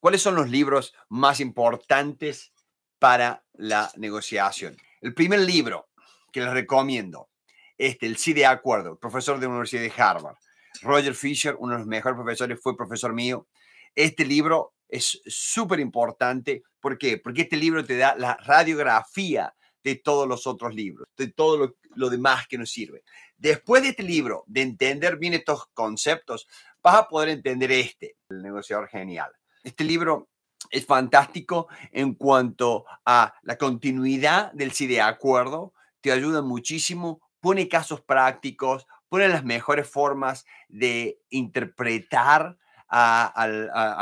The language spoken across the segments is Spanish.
¿Cuáles son los libros más importantes para la negociación? El primer libro que les recomiendo, este, el sí de acuerdo, profesor de la Universidad de Harvard. Roger Fisher, uno de los mejores profesores, fue profesor mío. Este libro es súper importante. ¿Por qué? Porque este libro te da la radiografía de todos los otros libros, de todo lo, demás que nos sirve. Después de este libro, de entender bien estos conceptos, vas a poder entender este, el negociador genial. Este libro es fantástico en cuanto a la continuidad del sí de acuerdo, te ayuda muchísimo, pone casos prácticos, pone las mejores formas de interpretar a,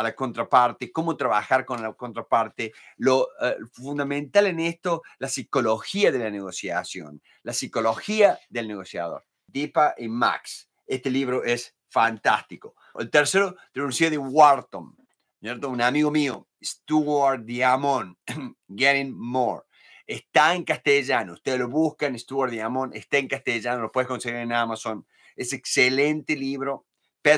la contraparte, cómo trabajar con la contraparte. Lo eh, fundamental en esto, la psicología de la negociación, la psicología del negociador. Dipa y Max. Este libro es fantástico. El tercero, Teoría de Wharton. Un amigo mío, Stuart Diamond, Getting More. Está en castellano, ustedes lo buscan, Stuart Diamond, está en castellano, lo puedes conseguir en Amazon. Es excelente libro,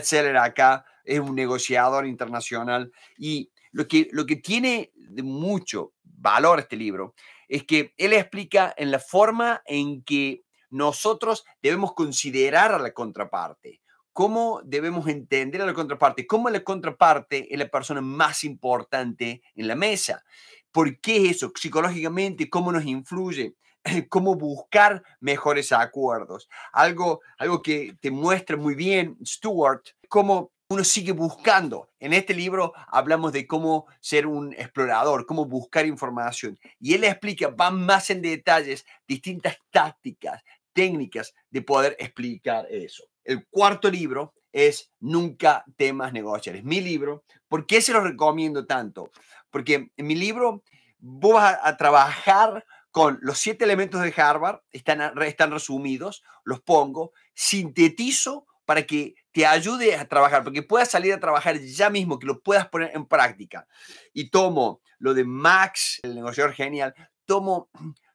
Seller acá, es un negociador internacional y lo que, lo que tiene de mucho valor este libro es que él explica en la forma en que nosotros debemos considerar a la contraparte. ¿Cómo debemos entender a la contraparte? ¿Cómo la contraparte es la persona más importante en la mesa? ¿Por qué eso? Psicológicamente, ¿cómo nos influye? ¿Cómo buscar mejores acuerdos? Algo, algo que te muestra muy bien Stuart, cómo uno sigue buscando. En este libro hablamos de cómo ser un explorador, cómo buscar información. Y él explica, va más en detalles, distintas tácticas, técnicas de poder explicar eso. El cuarto libro es Nunca temas negociar. Es mi libro. ¿Por qué se lo recomiendo tanto? Porque en mi libro vos vas a, trabajar con los siete elementos de Harvard, están, están resumidos, los pongo, sintetizo para que te ayude a trabajar, porque puedas salir a trabajar ya mismo, que lo puedas poner en práctica. Y tomo lo de Max, el negociador genial, tomo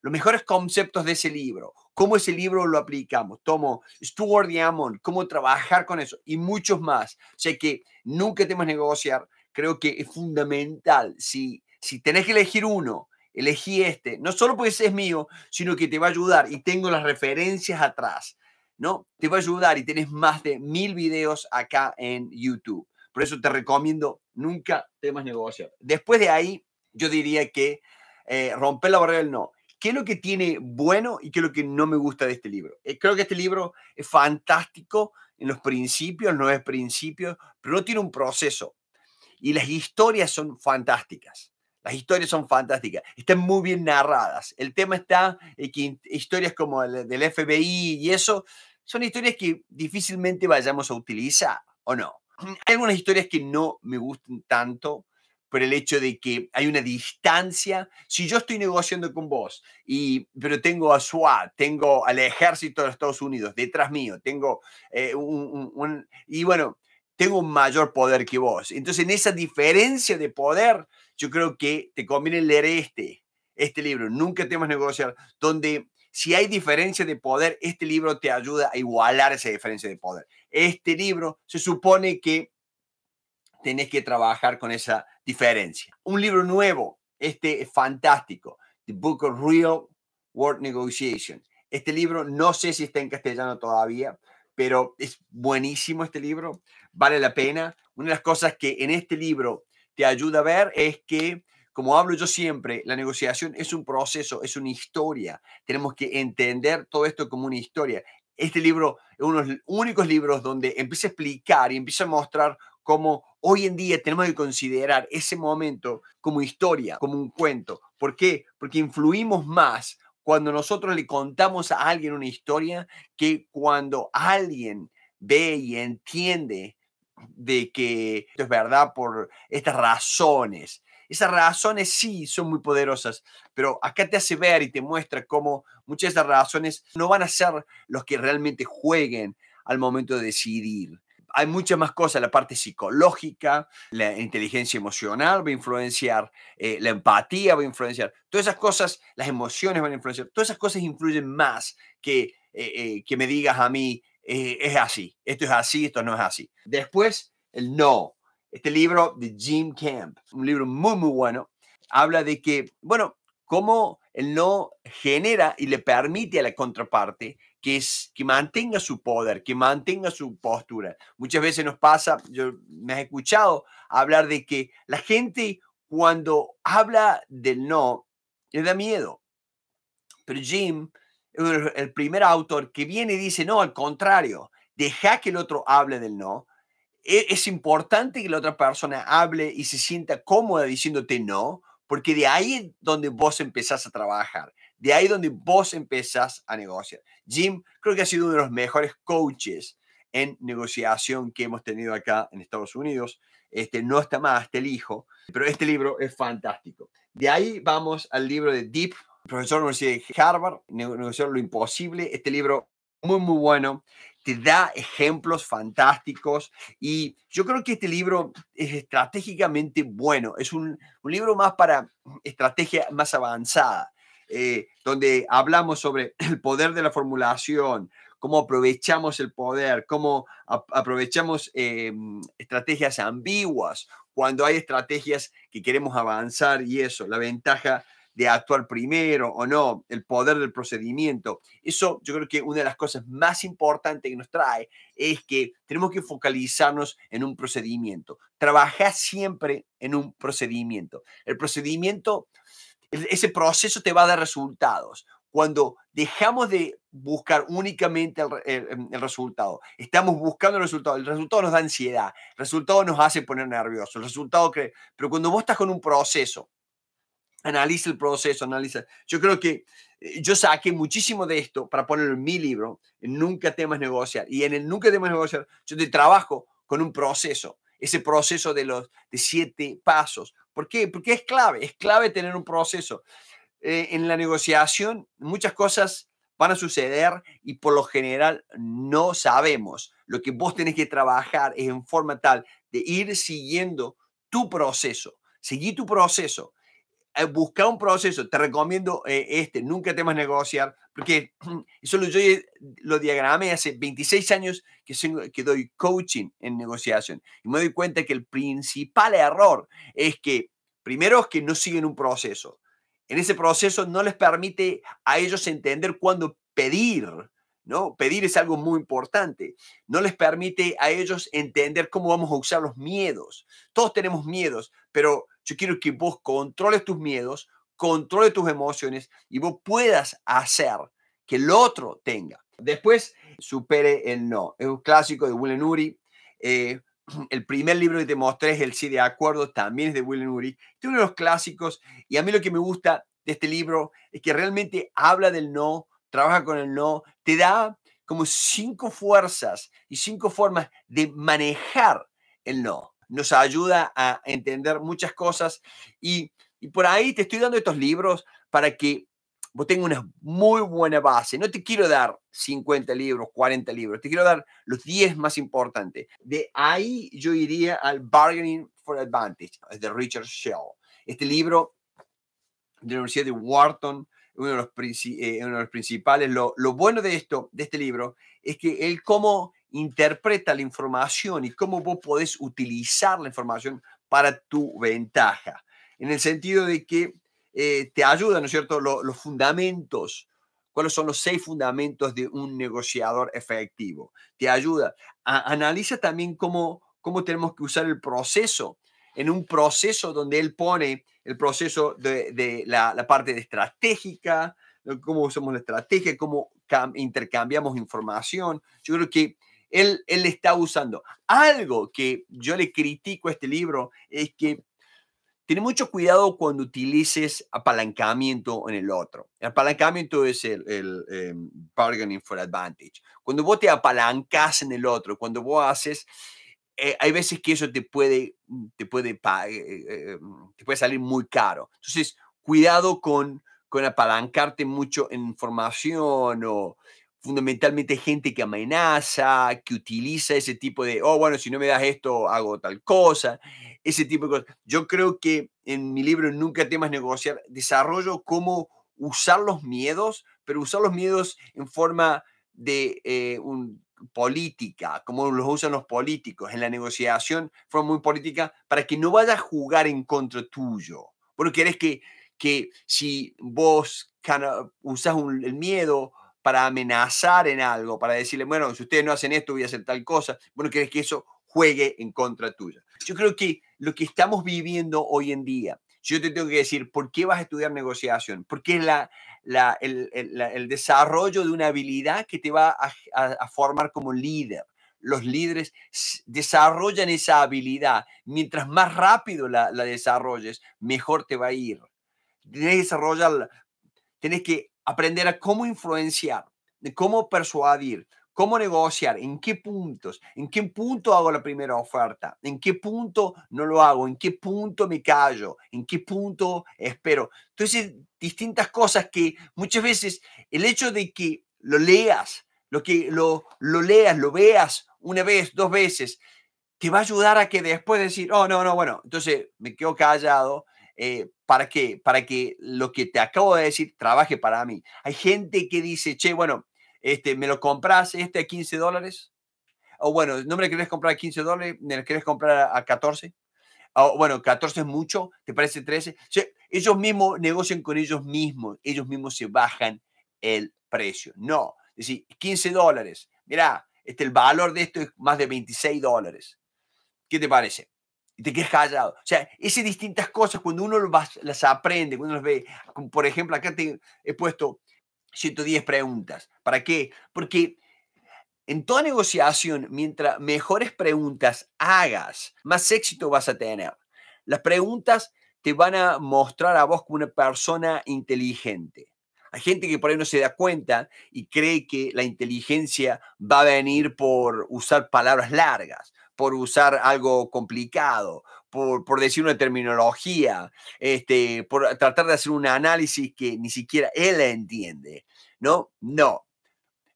los mejores conceptos de ese libro, cómo ese libro lo aplicamos, tomo Stuart Diamond, cómo trabajar con eso y muchos más. O sea que nunca temas negociar, creo que es fundamental. Si, si tenés que elegir uno, elegí este, no solo porque ese es mío, sino que te va a ayudar y tengo las referencias atrás, ¿no? Te va a ayudar y tienes más de mil videos acá en YouTube. Por eso te recomiendo nunca temas negociar. Después de ahí, yo diría que eh, romper la barrera del no qué es lo que tiene bueno y qué es lo que no me gusta de este libro. Eh, creo que este libro es fantástico en los principios, no es principios, pero no tiene un proceso. Y las historias son fantásticas. Las historias son fantásticas, están muy bien narradas. El tema está que historias como el del FBI y eso son historias que difícilmente vayamos a utilizar, ¿o no? Hay algunas historias que no me gustan tanto, por el hecho de que hay una distancia. Si yo estoy negociando con vos, y, pero tengo a SWAT, tengo al ejército de Estados Unidos detrás mío, tengo eh, un, Y bueno, tengo un mayor poder que vos. Entonces, en esa diferencia de poder, yo creo que te conviene leer este, este libro, Nunca temas negociar, donde si hay diferencia de poder, este libro te ayuda a igualar esa diferencia de poder. Este libro se supone que tenés que trabajar con esa diferencia. Un libro nuevo, este fantástico, The Book of Real World Negotiation. Este libro no sé si está en castellano todavía, pero es buenísimo este libro, vale la pena. Una de las cosas que en este libro te ayuda a ver es que, como hablo yo siempre, la negociación es un proceso, es una historia. Tenemos que entender todo esto como una historia. Este libro es uno de los únicos libros donde empieza a explicar y empieza a mostrar como hoy en día tenemos que considerar ese momento como historia, como un cuento. ¿Por qué? Porque influimos más cuando nosotros le contamos a alguien una historia que cuando alguien ve y entiende de que esto es verdad por estas razones. Esas razones sí son muy poderosas, pero acá te hace ver y te muestra cómo muchas de esas razones no van a ser los que realmente jueguen al momento de decidir hay muchas más cosas, la parte psicológica, la inteligencia emocional va a influenciar, eh, la empatía va a influenciar, todas esas cosas, las emociones van a influenciar, todas esas cosas influyen más que, eh, eh, que me digas a mí, es así, esto es así, esto no es así. Después, el no. Este libro de Jim Camp, un libro muy, muy bueno, habla de que, bueno, cómo el no genera y le permite a la contraparte que, es, que mantenga su poder, que mantenga su postura. Muchas veces nos pasa, yo me he escuchado hablar de que la gente cuando habla del no, le da miedo. Pero Jim, el primer autor que viene y dice, no, al contrario, deja que el otro hable del no. E, es importante que la otra persona hable y se sienta cómoda diciéndote no, porque de ahí es donde vos empezás a trabajar, de ahí es donde vos empezás a negociar. Jim creo que ha sido uno de los mejores coaches en negociación que hemos tenido acá en Estados Unidos. Este, no está más, te hijo, pero este libro es fantástico. De ahí vamos al libro de Deep, profesor de Harvard, Negociar lo Imposible. Este libro muy, muy bueno te da ejemplos fantásticos y yo creo que este libro es estratégicamente bueno, es un, libro más para estrategia más avanzada, eh, donde hablamos sobre el poder de la formulación, cómo aprovechamos el poder, cómo aprovechamos em, estrategias ambiguas cuando hay estrategias que queremos avanzar y eso, la ventaja de actuar primero o no, el poder del procedimiento. Eso yo creo que una de las cosas más importantes que nos trae es que tenemos que focalizarnos en un procedimiento. Trabajar siempre en un procedimiento. El procedimiento, ese proceso te va a dar resultados. Cuando dejamos de buscar únicamente el, resultado. Estamos buscando el resultado. El resultado nos da ansiedad, el resultado nos hace poner nerviosos, el resultado que... Pero cuando vos estás con un proceso analiza el proceso, analiza. Yo creo que eh, yo saqué muchísimo de esto para ponerlo en mi libro, en Nunca temas negociar. Y en el Nunca temas negociar, yo te trabajo con un proceso, ese proceso de los de siete pasos. ¿Por qué? Porque es clave, es clave tener un proceso. Eh, en la negociación, muchas cosas van a suceder y por lo general no sabemos. Lo que vos tenés que trabajar es en forma tal de ir siguiendo tu proceso. Seguí tu proceso eh, busca un proceso. Te recomiendo eh, este, nunca temas negociar, porque solo yo lo diagramé hace 26 años que, que doy coaching en negociación. Y me doy cuenta que el principal error es que, primero, es que no siguen un proceso. En ese proceso no les permite a ellos entender cuándo pedir ¿no? Pedir es algo muy importante. No les permite a ellos entender cómo vamos a usar los miedos. Todos tenemos miedos, pero yo quiero que vos controles tus miedos, controles tus emociones y vos puedas hacer que el otro tenga. Después, supere el no. Es un clásico de Willen Uri. Eh, el primer libro que te mostré es El Sí de Acuerdo, también es de Willen Uri. es uno de los clásicos y a mí lo que me gusta de este libro es que realmente habla del no, trabaja con el no, te da como cinco fuerzas y cinco formas de manejar el no. Nos ayuda a entender muchas cosas y, por ahí te estoy dando estos libros para que vos tengas una muy buena base. No te quiero dar 50 libros, 40 libros, te quiero dar los 10 más importantes. De ahí yo iría al Bargaining for Advantage de Richard Shell. Este libro de la Universidad de Wharton eh, uno de los, principales. Lo, bueno de esto, de este libro, es que él cómo interpreta la información y cómo vos podés utilizar la información para tu ventaja. En el sentido de que eh, te ayuda, ¿no es cierto?, los fundamentos. ¿Cuáles son los seis fundamentos de un negociador efectivo? Te ayuda. analiza también cómo, cómo tenemos que usar el proceso en un proceso donde él pone el proceso de, la, parte estratégica, cómo usamos la estrategia, cómo intercambiamos información. Yo creo que él, él está usando. Algo que yo le critico a este libro es que tiene mucho cuidado cuando utilices apalancamiento en el otro. El apalancamiento es el, em, bargaining for advantage. Cuando vos te apalancas en el otro, cuando vos haces eh, hay veces que eso te puede, mm, te puede, eh, eh, mm, te puede salir muy caro. Entonces, cuidado con, con apalancarte mucho en información o fundamentalmente gente que amenaza, que utiliza ese tipo de, oh, bueno, si no me das esto, hago tal cosa, ese tipo de cosas. Yo creo que en mi libro Nunca temas negociar, desarrollo cómo usar los miedos, pero usar los miedos en forma de, un, política, como los usan los políticos en la negociación, fue muy política, para que no vaya a jugar en contra tuyo. Bueno, querés que, que si vos usás el miedo para amenazar en algo, para decirle, bueno, si ustedes no hacen esto, voy a hacer tal cosa, bueno, querés que eso juegue en contra tuya. Yo creo que lo que estamos viviendo hoy en día yo te tengo que decir, ¿por qué vas a estudiar negociación? Porque es el, desarrollo de una habilidad que te va a, formar como líder. Los líderes desarrollan esa habilidad. Mientras más rápido la, desarrolles, mejor te va a ir. Tienes que desarrollarla. Tienes que aprender a cómo influenciar, cómo persuadir, cómo negociar, en qué puntos, en qué punto hago la primera oferta, en qué punto no lo hago, en qué punto me callo, en qué punto espero. Entonces, distintas cosas que muchas veces el hecho de que lo leas, lo que lo, lo leas, lo veas una vez, dos veces, te va a ayudar a que después decir, oh, no, no, bueno, entonces me quedo callado, eh, ¿para qué? Para que lo que te acabo de decir trabaje para mí. Hay gente que dice, che, bueno, este, ¿me lo compras este a 15 dólares? O bueno, ¿no me lo querés comprar a 15 dólares? ¿Me lo querés comprar a 14? O, bueno, 14 es mucho, ¿te parece 13? O sea, ellos mismos negocian con ellos mismos, ellos mismos se bajan el precio. No, es decir, 15 dólares. Mirá, este, el valor de esto es más de 26 dólares. ¿Qué te parece? Y te quedas callado. O sea, esas distintas cosas, cuando uno las aprende, cuando uno las ve, por ejemplo, acá te he puesto 110 preguntas. ¿Para qué? Porque en toda negociación, mientras mejores preguntas hagas, más éxito vas a tener. Las preguntas te van a mostrar a vos como una persona inteligente. Hay gente que por ahí no se da cuenta y cree que la inteligencia va a venir por usar palabras largas, por usar algo complicado, por, decir una terminología, este, por tratar de hacer un análisis que ni siquiera él entiende, ¿no? No.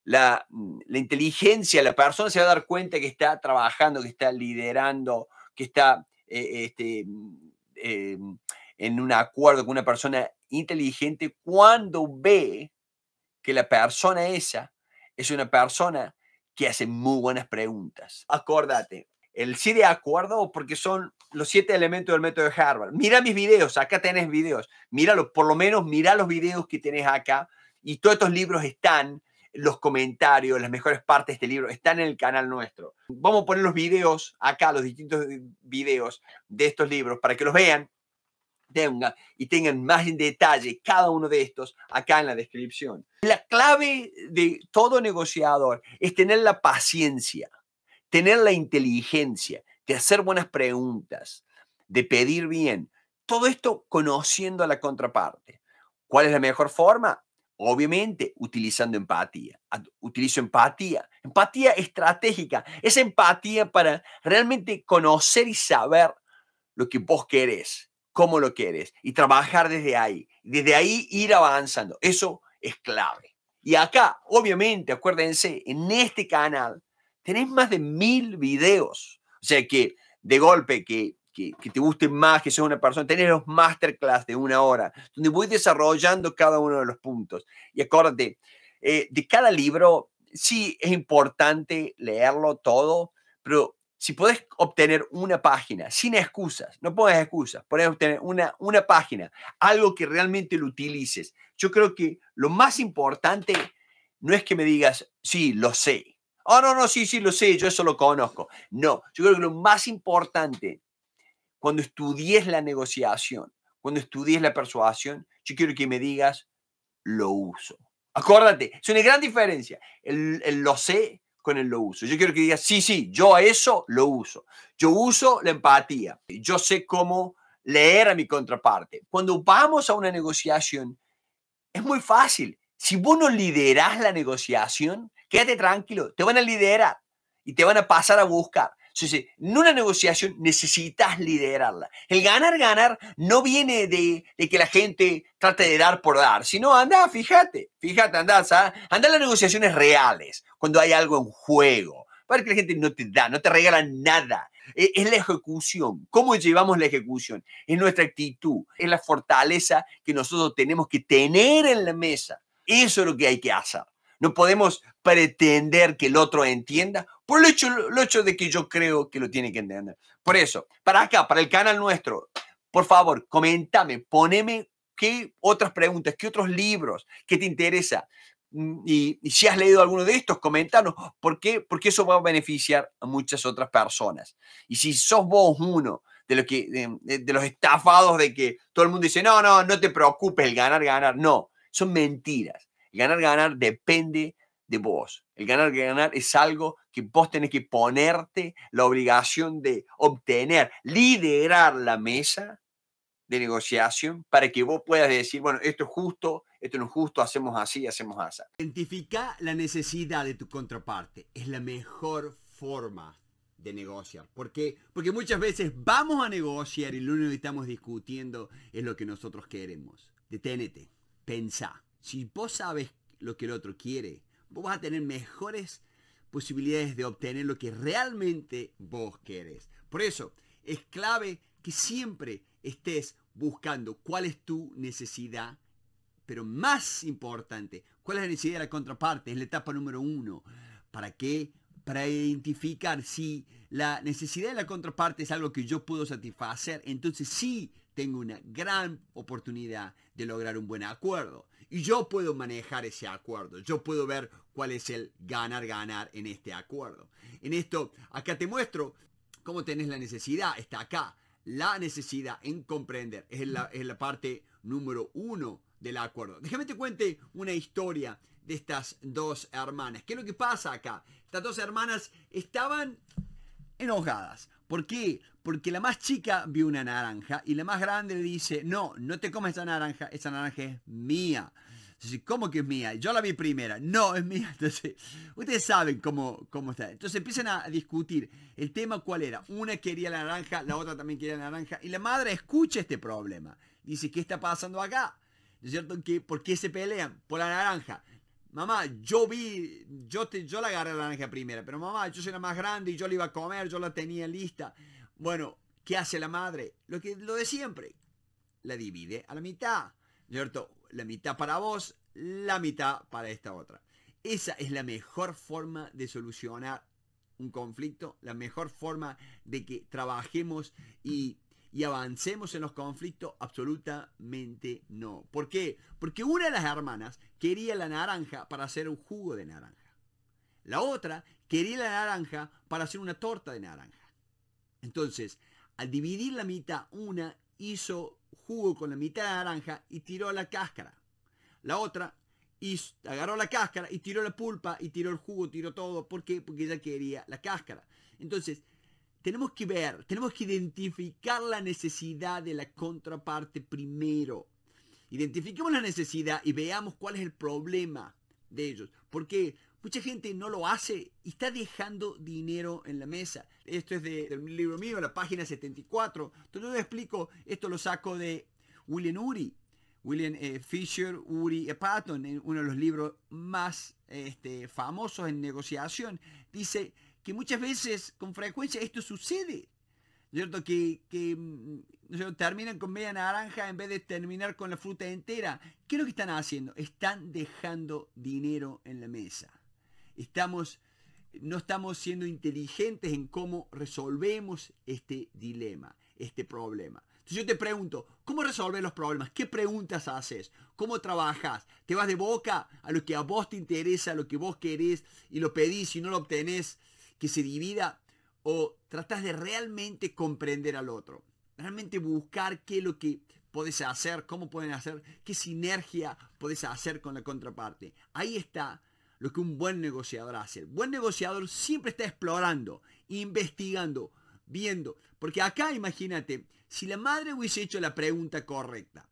La, mm, inteligencia, la persona se va a dar cuenta que está trabajando, que está liderando, que está eh, este, eh, en un acuerdo con una persona inteligente cuando ve que la persona esa es una persona que hace muy buenas preguntas. Acordate, el sí de acuerdo porque son los siete elementos del método de Harvard. Mira mis videos, acá tenés videos. Míralo, por lo menos mira los videos que tenés acá. Y todos estos libros están, los comentarios, las mejores partes de este libro están en el canal nuestro. Vamos a poner los videos acá, los distintos videos de estos libros para que los vean y tengan más en detalle cada uno de estos acá en la descripción. La clave de todo negociador es tener la paciencia tener la inteligencia de hacer buenas preguntas, de pedir bien, todo esto conociendo a la contraparte. ¿Cuál es la mejor forma? Obviamente, utilizando empatía. Utilizo empatía. Empatía estratégica. Es empatía para realmente conocer y saber lo que vos querés, cómo lo querés, y trabajar desde ahí. Desde ahí ir avanzando. Eso es clave. Y acá, obviamente, acuérdense, en este canal tenés más de mil videos. O sea que de golpe, que, que, te gusten más, que seas una persona, tenés los masterclass de una hora, donde voy desarrollando cada uno de los puntos. Y acuérdate, eh, de cada libro, sí es importante leerlo todo, pero si podés obtener una página, sin excusas, no pongas excusas, podés obtener una, una página, algo que realmente lo utilices. Yo creo que lo más importante no es que me digas, sí, lo sé, Oh, no, no, sí, sí, lo sé, yo eso lo conozco. No, yo creo que lo más importante, cuando estudies la negociación, cuando estudies la persuasión, yo quiero que me digas, lo uso. Acuérdate, es una gran diferencia el, lo sé con el lo uso. Yo quiero que digas, sí, sí, yo a eso lo uso. Yo uso la empatía. Yo sé cómo leer a mi contraparte. Cuando vamos a una negociación, es muy fácil si vos no liderás la negociación, quédate tranquilo, te van a liderar y te van a pasar a buscar. Entonces, en una negociación necesitas liderarla. El ganar, ganar no viene de, que la gente trate de dar por dar, sino anda, fíjate, fíjate, anda, anda las negociaciones reales, cuando hay algo en juego, para que la gente no te da, no te regala nada. E, es la ejecución, cómo llevamos la ejecución, es nuestra actitud, es la fortaleza que nosotros tenemos que tener en la mesa eso es lo que hay que hacer. No podemos pretender que el otro entienda por el hecho, hecho de que yo creo que lo tiene que entender. Por eso, para acá, para el canal nuestro, por favor, comentame, poneme qué otras preguntas, qué otros libros que te interesa. Mm, y, si has leído alguno de estos, comentanos, ¿por qué? porque eso va a beneficiar a muchas otras personas. Y si sos vos uno de los, que, de los estafados de que todo el mundo dice, no, no, no te preocupes, el ganar, ganar, no son mentiras. ganar, ganar depende de vos. El ganar, ganar es algo que vos tenés que ponerte la obligación de obtener, liderar la mesa de negociación para que vos puedas decir, bueno, esto es justo, esto no es justo, hacemos así, hacemos así. Identifica la necesidad de tu contraparte. Es la mejor forma de negociar. ¿Por qué? Porque muchas veces vamos a negociar y lo único que estamos discutiendo es lo que nosotros queremos. Deténete. Si vos sabes lo que el otro quiere, vos vas a tener mejores posibilidades de obtener lo que realmente vos querés. Por eso es clave que siempre estés buscando cuál es tu necesidad, pero más importante, cuál es la necesidad de la contraparte, es la etapa número uno. ¿Para qué? Para identificar si la necesidad de la contraparte es algo que yo puedo satisfacer, entonces sí tengo una gran oportunidad de lograr un buen acuerdo. Y yo puedo manejar ese acuerdo. Yo puedo ver cuál es el ganar-ganar en este acuerdo. En esto, acá te muestro cómo tenés la necesidad. Está acá. La necesidad en comprender es la, parte número uno del acuerdo. Déjame te cuente una historia de estas dos hermanas. ¿Qué es lo que pasa acá? Estas dos hermanas estaban enojadas ¿Por qué? Porque la más chica vio una naranja y la más grande le dice, no, no te comes esa naranja, esa naranja es mía. Entonces, ¿cómo que es mía? Yo la vi primera, no, es mía. Entonces, ustedes saben cómo, cómo está. Entonces empiezan a discutir el tema cuál era. Una quería la naranja, la otra también quería la naranja. Y la madre escucha este problema. Dice, ¿qué está pasando acá? ¿No es cierto? ¿Por qué se pelean? Por la naranja. Mamá, yo vi, yo, te, yo la agarré la naranja primera, pero mamá, yo soy más grande y yo la iba a comer, yo la tenía lista. Bueno, ¿qué hace la madre? Lo, que, lo de siempre, la divide a la mitad, ¿cierto? La mitad para vos, la mitad para esta otra. Esa es la mejor forma de solucionar un conflicto, la mejor forma de que trabajemos y y avancemos en los conflictos? Absolutamente no. ¿Por qué? Porque una de las hermanas quería la naranja para hacer un jugo de naranja. La otra quería la naranja para hacer una torta de naranja. Entonces, al dividir la mitad, una hizo jugo con la mitad de naranja y tiró la cáscara. La otra agarró la cáscara y tiró la pulpa y tiró el jugo, tiró todo. ¿Por qué? Porque ella quería la cáscara. Entonces, tenemos que ver, tenemos que identificar la necesidad de la contraparte primero. Identifiquemos la necesidad y veamos cuál es el problema de ellos. Porque mucha gente no lo hace y está dejando dinero en la mesa. Esto es de, del libro mío, la página 74. Entonces yo explico, esto lo saco de William Uri. William eh, Fisher, Uri Patton, uno de los libros más este, famosos en negociación, dice muchas veces, con frecuencia, esto sucede. ¿Cierto? Que, mm, terminan con media naranja en vez de terminar con la fruta entera. ¿Qué es lo que están haciendo? Están dejando dinero en la mesa. Estamos, no estamos siendo inteligentes en cómo resolvemos este dilema, este problema. Entonces yo te pregunto, ¿cómo resolver los problemas? ¿Qué preguntas haces? ¿Cómo trabajas? ¿Te vas de boca a lo que a vos te interesa, a lo que vos querés y lo pedís y no lo obtenés? que se divida o tratas de realmente comprender al otro, realmente buscar qué es lo que podés hacer, cómo pueden hacer, qué sinergia podés hacer con la contraparte. Ahí está lo que un buen negociador hace. El buen negociador siempre está explorando, investigando, viendo. Porque acá imagínate, si la madre hubiese hecho la pregunta correcta,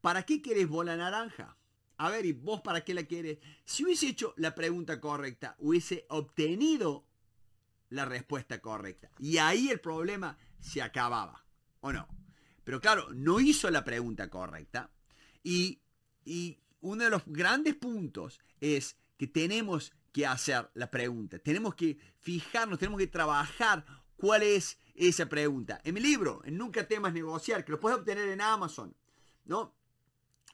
¿para qué querés bola naranja? A ver, ¿y vos para qué la querés? Si hubiese hecho la pregunta correcta, hubiese obtenido la respuesta correcta. Y ahí el problema se acababa, ¿o no? Pero claro, no hizo la pregunta correcta. Y, y uno de los grandes puntos es que tenemos que hacer la pregunta. Tenemos que fijarnos, tenemos que trabajar cuál es esa pregunta. En mi libro, en Nunca temas negociar, que lo puedes obtener en Amazon, ¿no?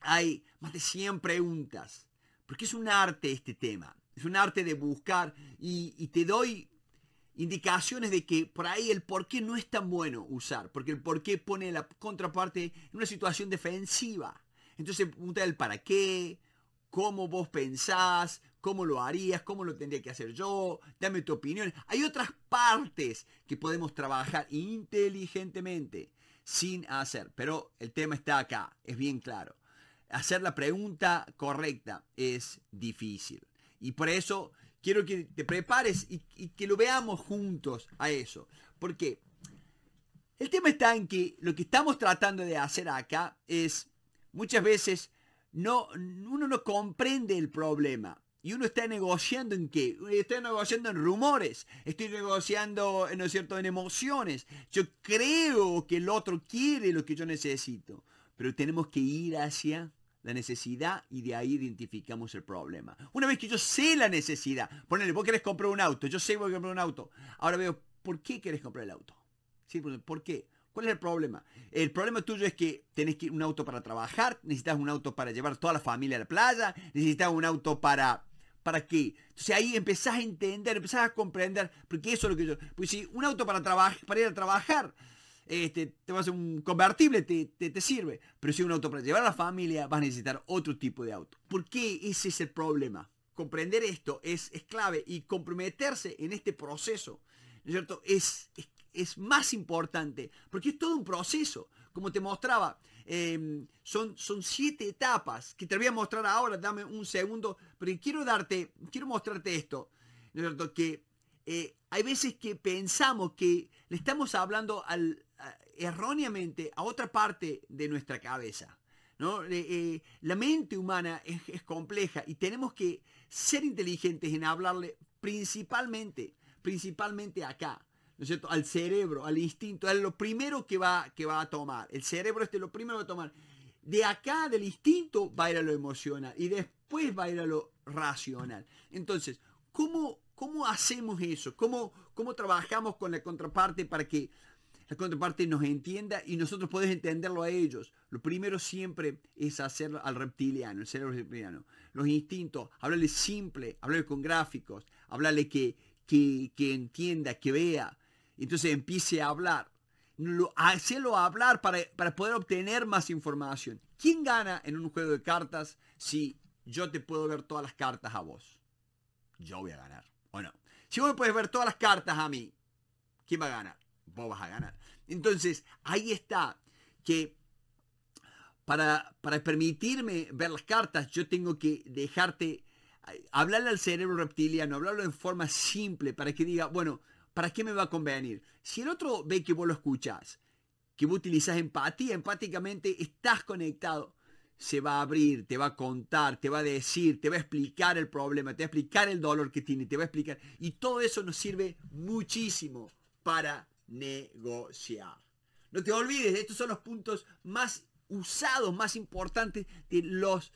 Hay más de 100 preguntas, porque es un arte este tema. Es un arte de buscar y, y te doy indicaciones de que por ahí el por qué no es tan bueno usar, porque el por qué pone la contraparte en una situación defensiva. Entonces pregunta el para qué, cómo vos pensás, cómo lo harías, cómo lo tendría que hacer yo, dame tu opinión. Hay otras partes que podemos trabajar inteligentemente sin hacer, pero el tema está acá, es bien claro. Hacer la pregunta correcta es difícil. Y por eso Quiero que te prepares y, que lo veamos juntos a eso. Porque el tema está en que lo que estamos tratando de hacer acá es muchas veces no, uno no comprende el problema. Y uno está negociando en qué? Estoy negociando en rumores, estoy negociando, ¿no es cierto?, en emociones. Yo creo que el otro quiere lo que yo necesito, pero tenemos que ir hacia la necesidad y de ahí identificamos el problema. Una vez que yo sé la necesidad, ponele, vos querés comprar un auto, yo sé que voy a comprar un auto. Ahora veo, ¿por qué querés comprar el auto? ¿Sí? Pues, ¿Por qué? ¿Cuál es el problema? El problema tuyo es que tenés que un auto para trabajar, necesitas un auto para llevar toda la familia a la playa, necesitas un auto para ¿Para qué? Entonces ahí empezás a entender, empezás a comprender, porque eso es lo que yo... Pues si un auto para, trabajar para ir a trabajar, este, te vas a un convertible, te, sirve. Pero si un auto para llevar a la familia, vas a necesitar otro tipo de auto. ¿Por qué ese es el problema? Comprender esto es, clave y comprometerse en este proceso, ¿no es cierto? Es, es, más importante porque es todo un proceso. Como te mostraba, em, son, son siete etapas que te voy a mostrar ahora, dame un segundo, pero quiero darte, quiero mostrarte esto, ¿no es cierto? Que eh, hay veces que pensamos que le estamos hablando al, erróneamente a otra parte de nuestra cabeza. ¿no? Eh, eh, la mente humana es, compleja y tenemos que ser inteligentes en hablarle principalmente, principalmente acá, ¿no es cierto? Al cerebro, al instinto, es lo primero que va, que va a tomar. El cerebro este es lo primero que va a tomar. De acá, del instinto, va a ir a lo emocional y después va a ir a lo racional. Entonces, ¿cómo, cómo hacemos eso? ¿Cómo, ¿Cómo trabajamos con la contraparte para que la contraparte nos entienda y nosotros podemos entenderlo a ellos. Lo primero siempre es hacerlo al reptiliano, el cerebro reptiliano. Los instintos, hablarle simple, hablarle con gráficos, hablarle que, que, entienda, que vea. Entonces empiece a hablar. Lo, hacelo hablar para, para poder obtener más información. ¿Quién gana en un juego de cartas si yo te puedo ver todas las cartas a vos? Yo voy a ganar, ¿o no? Si vos me puedes ver todas las cartas a mí, ¿quién va a ganar? vos vas a ganar. Entonces, ahí está, que para, permitirme ver las cartas, yo tengo que dejarte eh, hablarle al cerebro reptiliano, hablarlo en forma simple, para que diga, bueno, ¿para qué me va a convenir? Si el otro ve que vos lo escuchás, que vos utilizás empatía, empáticamente estás conectado, se va a abrir, te va a contar, te va a decir, te va a explicar el problema, te va a explicar el dolor que tiene, te va a explicar. Y todo eso nos sirve muchísimo para negociar. No te olvides, estos son los puntos más usados, más importantes de los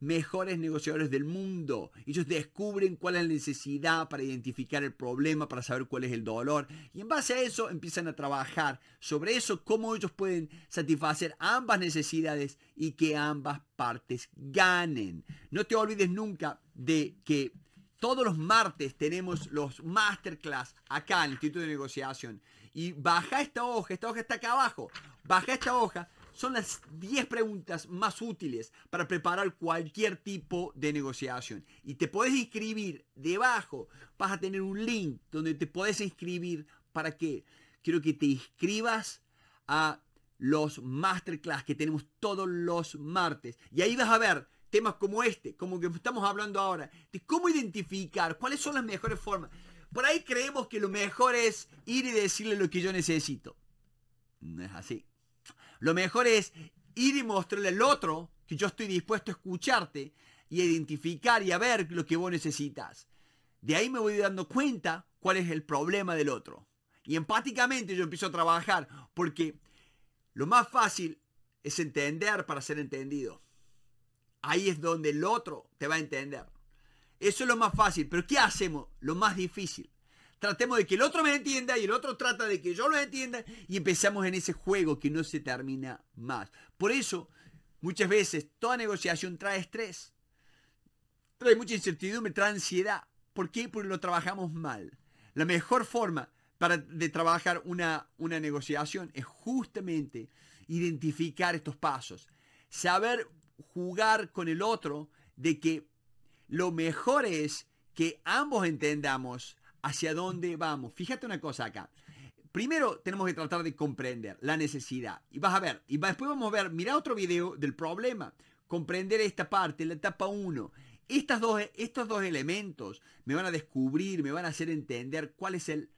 mejores negociadores del mundo. Ellos descubren cuál es la necesidad para identificar el problema, para saber cuál es el dolor. Y en base a eso empiezan a trabajar sobre eso, cómo ellos pueden satisfacer ambas necesidades y que ambas partes ganen. No te olvides nunca de que todos los martes tenemos los masterclass acá en el Instituto de Negociación y baja esta hoja, esta hoja está acá abajo, baja esta hoja. Son las 10 preguntas más útiles para preparar cualquier tipo de negociación. Y te puedes inscribir debajo. Vas a tener un link donde te puedes inscribir. ¿Para que Quiero que te inscribas a los masterclass que tenemos todos los martes. Y ahí vas a ver temas como este, como que estamos hablando ahora, de cómo identificar cuáles son las mejores formas por ahí creemos que lo mejor es ir y decirle lo que yo necesito. No es así. Lo mejor es ir y mostrarle al otro que yo estoy dispuesto a escucharte y a identificar y a ver lo que vos necesitas. De ahí me voy dando cuenta cuál es el problema del otro. Y empáticamente yo empiezo a trabajar porque lo más fácil es entender para ser entendido. Ahí es donde el otro te va a entender. Eso es lo más fácil. Pero ¿qué hacemos? Lo más difícil. Tratemos de que el otro me entienda y el otro trata de que yo lo entienda y empezamos en ese juego que no se termina más. Por eso, muchas veces, toda negociación trae estrés, trae mucha incertidumbre, trae ansiedad. ¿Por qué? Porque lo trabajamos mal. La mejor forma para de trabajar una, una negociación es justamente identificar estos pasos, saber jugar con el otro de que lo mejor es que ambos entendamos hacia dónde vamos. Fíjate una cosa acá. Primero tenemos que tratar de comprender la necesidad. Y vas a ver, y después vamos a ver, mira otro video del problema. Comprender esta parte, la etapa 1. Estas dos, estos dos elementos me van a descubrir, me van a hacer entender cuál es el,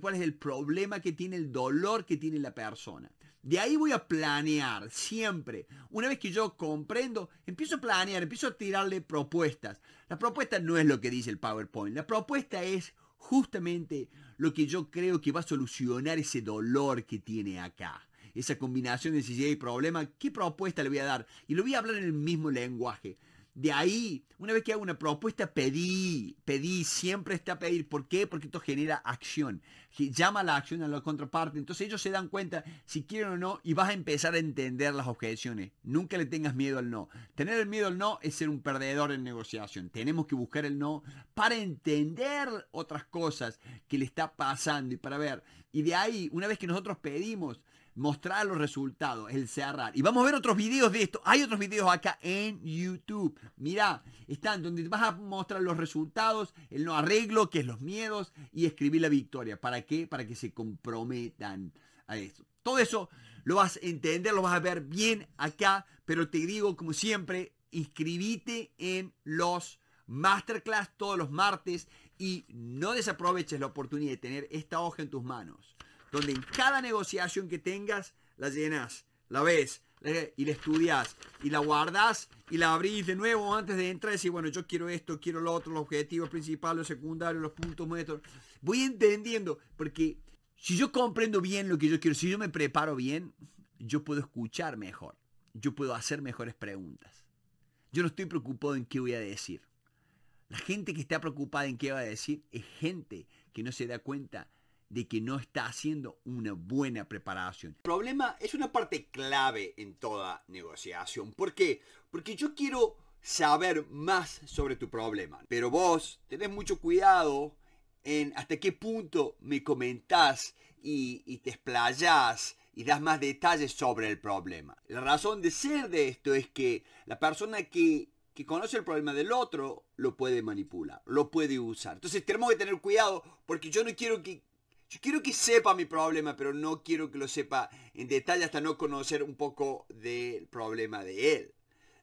cuál es el problema que tiene, el dolor que tiene la persona. De ahí voy a planear siempre. Una vez que yo comprendo, empiezo a planear, empiezo a tirarle propuestas. La propuesta no es lo que dice el PowerPoint. La propuesta es justamente lo que yo creo que va a solucionar ese dolor que tiene acá. Esa combinación de necesidad y problema, ¿qué propuesta le voy a dar? Y lo voy a hablar en el mismo lenguaje. De ahí, una vez que hago una propuesta, pedí, pedí, siempre está pedir. ¿Por qué? Porque esto genera acción. Llama la acción a la contraparte. Entonces ellos se dan cuenta si quieren o no y vas a empezar a entender las objeciones. Nunca le tengas miedo al no. Tener el miedo al no es ser un perdedor en negociación. Tenemos que buscar el no para entender otras cosas que le está pasando y para ver. Y de ahí, una vez que nosotros pedimos, mostrar los resultados, el cerrar. Y vamos a ver otros videos de esto. Hay otros videos acá en YouTube. Mira, están donde vas a mostrar los resultados, el no arreglo, que es los miedos, y escribir la victoria. ¿Para qué? Para que se comprometan a esto. Todo eso lo vas a entender, lo vas a ver bien acá, pero te digo, como siempre, inscríbete en los masterclass todos los martes y no desaproveches la oportunidad de tener esta hoja en tus manos donde en cada negociación que tengas la llenas, la ves y la estudias y la guardas y la abrís de nuevo antes de entrar y decir, bueno, yo quiero esto, quiero lo otro, los objetivos principales, los secundarios, los puntos muertos. Voy entendiendo, porque si yo comprendo bien lo que yo quiero, si yo me preparo bien, yo puedo escuchar mejor, yo puedo hacer mejores preguntas. Yo no estoy preocupado en qué voy a decir. La gente que está preocupada en qué va a decir es gente que no se da cuenta de que no está haciendo una buena preparación. El problema es una parte clave en toda negociación. ¿Por qué? Porque yo quiero saber más sobre tu problema. Pero vos tenés mucho cuidado en hasta qué punto me comentás y, te explayás y das más detalles sobre el problema. La razón de ser de esto es que la persona que que conoce el problema del otro lo puede manipular, lo puede usar. Entonces tenemos que tener cuidado porque yo no quiero que, yo quiero que sepa mi problema, pero no quiero que lo sepa en detalle hasta no conocer un poco del problema de él.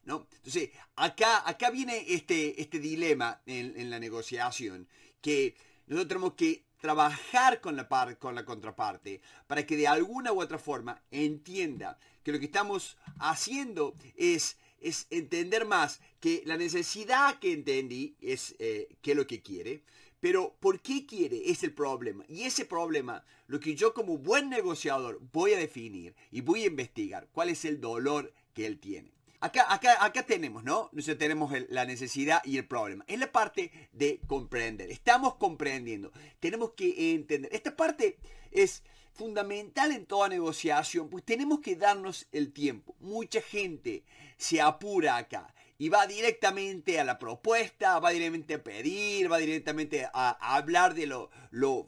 ¿no? Entonces, acá, acá viene este, este dilema en, la negociación, que nosotros tenemos que trabajar con la, con la contraparte para que de alguna u otra forma entienda que lo que estamos haciendo es, es entender más que la necesidad que entendí es eh, qué es lo que quiere, pero ¿por qué quiere? Es el problema. Y ese problema, lo que yo como buen negociador voy a definir y voy a investigar cuál es el dolor que él tiene. Acá, acá, acá tenemos, ¿no? Nosotros tenemos la necesidad y el problema. Es la parte de comprender. Estamos comprendiendo. Tenemos que entender. Esta parte es fundamental en toda negociación, pues tenemos que darnos el tiempo. Mucha gente se apura acá y va directamente a la propuesta, va directamente a pedir, va directamente a, hablar de lo,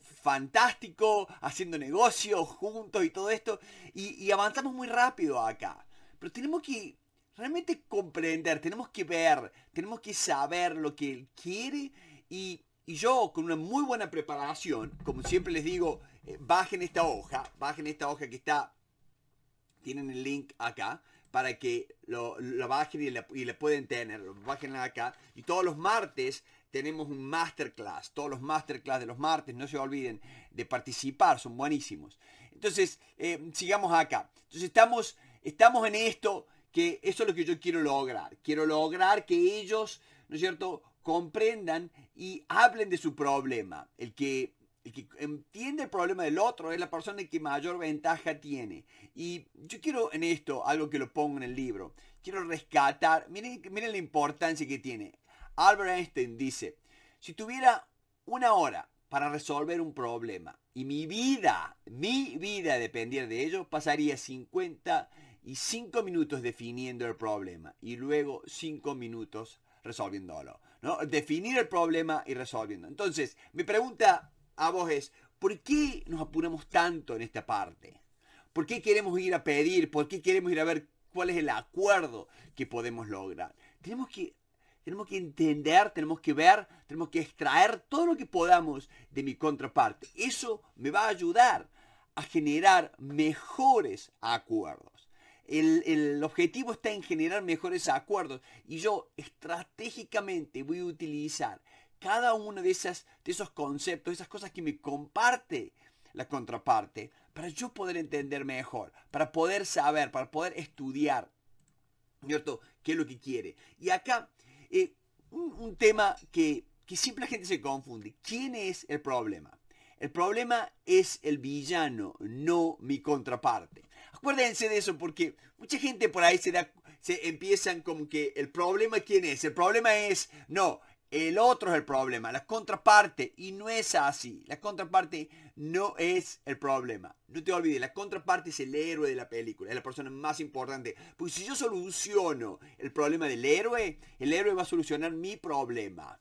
fantástico, haciendo negocios juntos y todo esto. Y, avanzamos muy rápido acá. Pero tenemos que realmente comprender, tenemos que ver, tenemos que saber lo que él quiere y yo, con una muy buena preparación, como siempre les digo, eh, bajen esta hoja, bajen esta hoja que está, tienen el link acá, para que lo, bajen y le, pueden tener, lo bajen acá. Y todos los martes tenemos un masterclass, todos los masterclass de los martes, no se olviden de participar, son buenísimos. Entonces, eh, sigamos acá. Entonces estamos, estamos en esto, que eso es lo que yo quiero lograr. Quiero lograr que ellos, ¿no es cierto?, comprendan y hablen de su problema. El que el que entiende el problema del otro es la persona que mayor ventaja tiene. Y yo quiero en esto algo que lo pongo en el libro. Quiero rescatar, miren, miren la importancia que tiene. Albert Einstein dice, si tuviera una hora para resolver un problema y mi vida, mi vida dependiera de ello, pasaría 55 minutos definiendo el problema y luego 5 minutos resolviéndolo. ¿no? Definir el problema y resolviendo. Entonces, mi pregunta a vos es, ¿por qué nos apuramos tanto en esta parte? ¿Por qué queremos ir a pedir? ¿Por qué queremos ir a ver cuál es el acuerdo que podemos lograr? Tenemos que, tenemos que entender, tenemos que ver, tenemos que extraer todo lo que podamos de mi contraparte. Eso me va a ayudar a generar mejores acuerdos. El, el, objetivo está en generar mejores acuerdos y yo estratégicamente voy a utilizar cada uno de, esas, de esos conceptos, esas cosas que me comparte la contraparte, para yo poder entender mejor, para poder saber, para poder estudiar, ¿cierto? ¿Qué es lo que quiere? Y acá, eh, un, tema que, que siempre gente se confunde. ¿Quién es el problema? El problema es el villano, no mi contraparte. Acuérdense de eso porque mucha gente por ahí se da, se empiezan como que el problema quién es. El problema es, no, el otro es el problema, la contraparte. Y no es así. La contraparte no es el problema. No te olvides, la contraparte es el héroe de la película. Es la persona más importante. Pues si yo soluciono el problema del héroe, el héroe va a solucionar mi problema.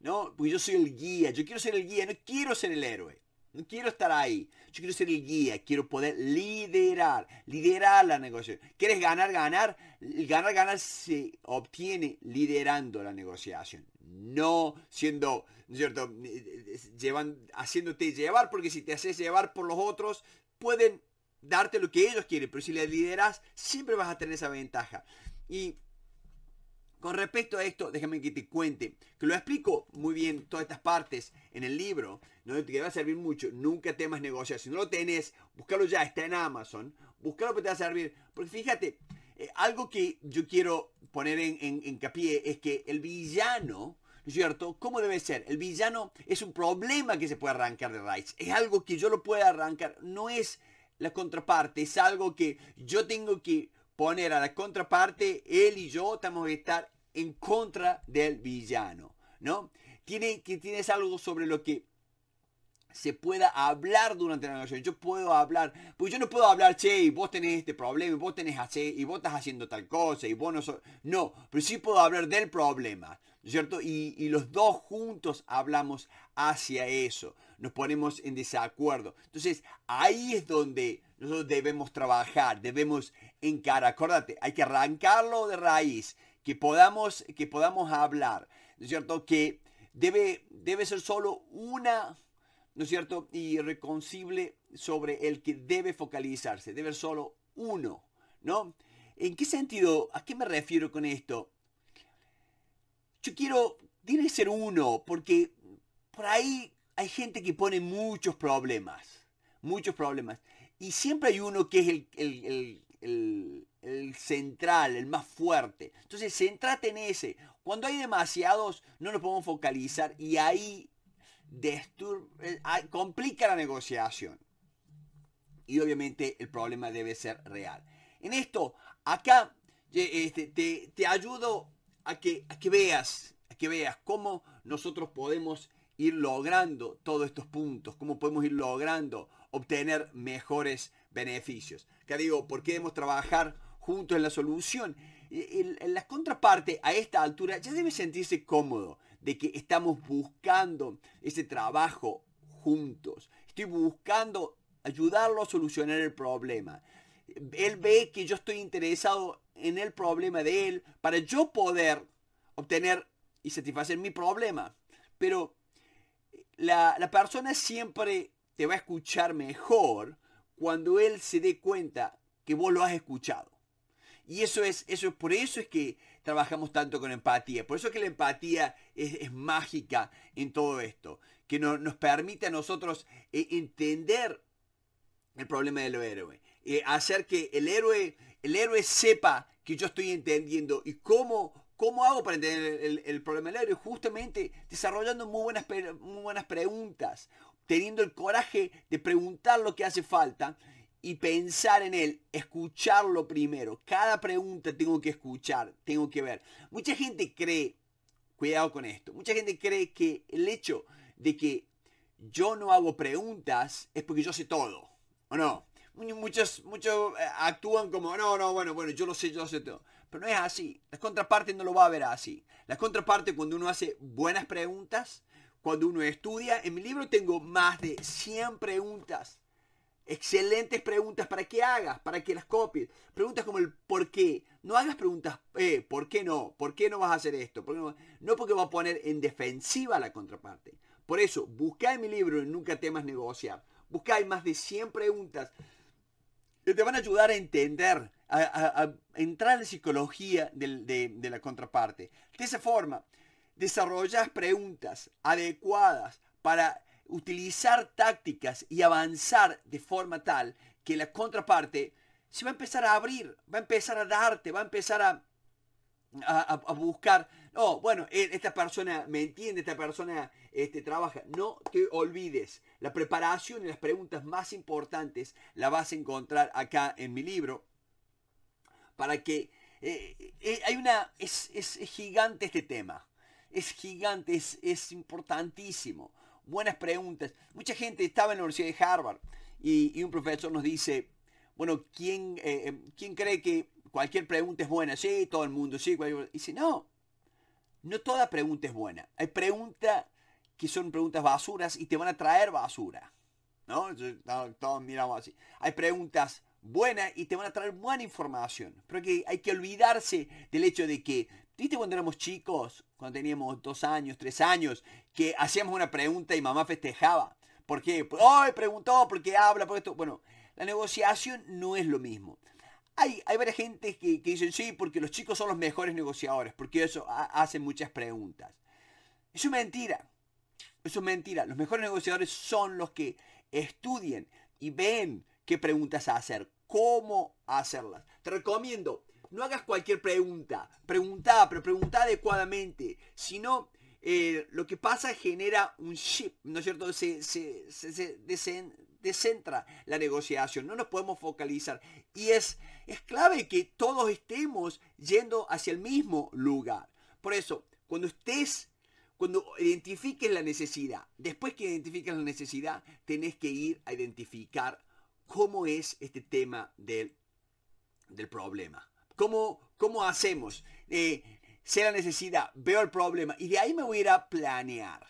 ¿No? Pues yo soy el guía. Yo quiero ser el guía. No quiero ser el héroe. No quiero estar ahí. Yo quiero ser el guía, quiero poder liderar, liderar la negociación. ¿Quieres ganar, ganar? ganar, ganar se obtiene liderando la negociación. No siendo, cierto? Eh, eh, llevan, haciéndote llevar, porque si te haces llevar por los otros, pueden darte lo que ellos quieren, pero si le lideras, siempre vas a tener esa ventaja. Y con respecto a esto, déjame que te cuente, que lo explico muy bien todas estas partes en el libro, no te va a servir mucho, nunca temas negociar, si no lo tenés, búscalo ya, está en Amazon, búscalo que te va a servir, porque fíjate, eh, algo que yo quiero poner en, en, en capié es que el villano, ¿no es cierto? ¿Cómo debe ser? El villano es un problema que se puede arrancar de raíz, es algo que yo lo puedo arrancar, no es la contraparte, es algo que yo tengo que poner a la contraparte, él y yo tenemos que estar en contra del villano, ¿no? Tiene, que tienes algo sobre lo que se pueda hablar durante la negociación. Yo puedo hablar, pues yo no puedo hablar, che, y vos tenés este problema, y vos tenés así, y vos estás haciendo tal cosa, y vos no soy No, pero sí puedo hablar del problema, ¿cierto? y los dos juntos hablamos hacia eso nos ponemos en desacuerdo. Entonces, ahí es donde nosotros debemos trabajar, debemos encarar. Acuérdate, hay que arrancarlo de raíz, que podamos, que podamos hablar, ¿no es cierto? Que debe, debe ser solo una, ¿no es cierto? Y Irreconcible sobre el que debe focalizarse, debe ser solo uno, ¿no? ¿En qué sentido? ¿A qué me refiero con esto? Yo quiero, tiene que ser uno, porque por ahí hay gente que pone muchos problemas, muchos problemas. Y siempre hay uno que es el, central, el más fuerte. Entonces, centrate en ese. Cuando hay demasiados, no nos podemos focalizar y ahí eh, ah, complica la negociación. Y obviamente el problema debe ser real. En esto, acá este, te, ayudo a que, veas, a que veas cómo nosotros podemos ir logrando todos estos puntos, cómo podemos ir logrando obtener mejores beneficios. Que digo, ¿por qué debemos trabajar juntos en la solución? En la contraparte a esta altura ya debe sentirse cómodo de que estamos buscando ese trabajo juntos. Estoy buscando ayudarlo a solucionar el problema. Él ve que yo estoy interesado en el problema de él para yo poder obtener y satisfacer mi problema. Pero la, persona siempre te va a escuchar mejor cuando él se dé cuenta que vos lo has escuchado. Y eso es, eso es, por eso es que trabajamos tanto con empatía. Por eso es que la empatía es, mágica en todo esto. Que nos permite a nosotros eh, entender el problema del héroe. Eh, hacer que el héroe, el héroe sepa que yo estoy entendiendo y cómo ¿Cómo hago para entender el, problema del héroe? Justamente desarrollando muy buenas, muy buenas preguntas, teniendo el coraje de preguntar lo que hace falta y pensar en él, escucharlo primero. Cada pregunta tengo que escuchar, tengo que ver. Mucha gente cree, cuidado con esto, mucha gente cree que el hecho de que yo no hago preguntas es porque yo sé todo, ¿o no? Muchos, muchos eh, actúan como, no, no, bueno, bueno, yo lo sé, yo lo sé todo. Pero no es así. La contraparte no lo va a ver así. La contraparte cuando uno hace buenas preguntas, cuando uno estudia, en mi libro tengo más de 100 preguntas. Excelentes preguntas para que hagas, para que las copies. Preguntas como el por qué. No hagas preguntas, eh, ¿por qué no? ¿Por qué no vas a hacer esto? no? porque va a poner en defensiva la contraparte. Por eso, busca en mi libro en Nunca temas negociar. Busca hay más de 100 preguntas que te van a ayudar a entender a, entrar en la psicología de, la contraparte. De esa forma, desarrollas preguntas adecuadas para utilizar tácticas y avanzar de forma tal que la contraparte se va a empezar a abrir, va a empezar a darte, va a empezar a, buscar, oh, bueno, e, esta persona me entiende, esta persona este, trabaja. No te olvides, la preparación y las preguntas más importantes la vas a encontrar acá en mi libro para que... Eh, eh, eh, hay una... Es, gigante este tema. Es gigante, es, es importantísimo. Buenas preguntas. Mucha gente estaba en la Universidad de Harvard y, un profesor nos dice, bueno, ¿quién, ¿quién cree que cualquier pregunta es buena? Sí, todo el mundo, sí. Y dice, no, no toda pregunta es buena. Hay preguntas que son preguntas basuras y te van a traer basura. ¿No? Todos miramos así. Hay preguntas buena y te van a traer buena información. Pero que hay que olvidarse del hecho de que, ¿viste cuando éramos chicos, cuando teníamos dos años, tres años, que hacíamos una pregunta y mamá festejaba? porque hoy preguntó! ¿Por qué habla? ¿Por esto? Bueno, la negociación no es lo mismo. Hay, hay varias gente que, dicen, sí, porque los chicos son los mejores negociadores, porque eso hace hacen muchas preguntas. Eso es mentira. Eso es mentira. Los mejores negociadores son los que estudien y ven qué preguntas hacer, cómo hacerlas. Te recomiendo, no hagas cualquier pregunta. Pregunta, pero pregunta adecuadamente. Si no, eh, lo que pasa genera un ship, ¿no es cierto? Se, descentra la negociación, no nos podemos focalizar. Y es, es clave que todos estemos yendo hacia el mismo lugar. Por eso, cuando estés, cuando identifiques la necesidad, después que identifiques la necesidad, tenés que ir a identificar cómo es este tema del, del problema. ¿Cómo, cómo hacemos? Eh, sé la necesidad, veo el problema y de ahí me voy a ir a planear.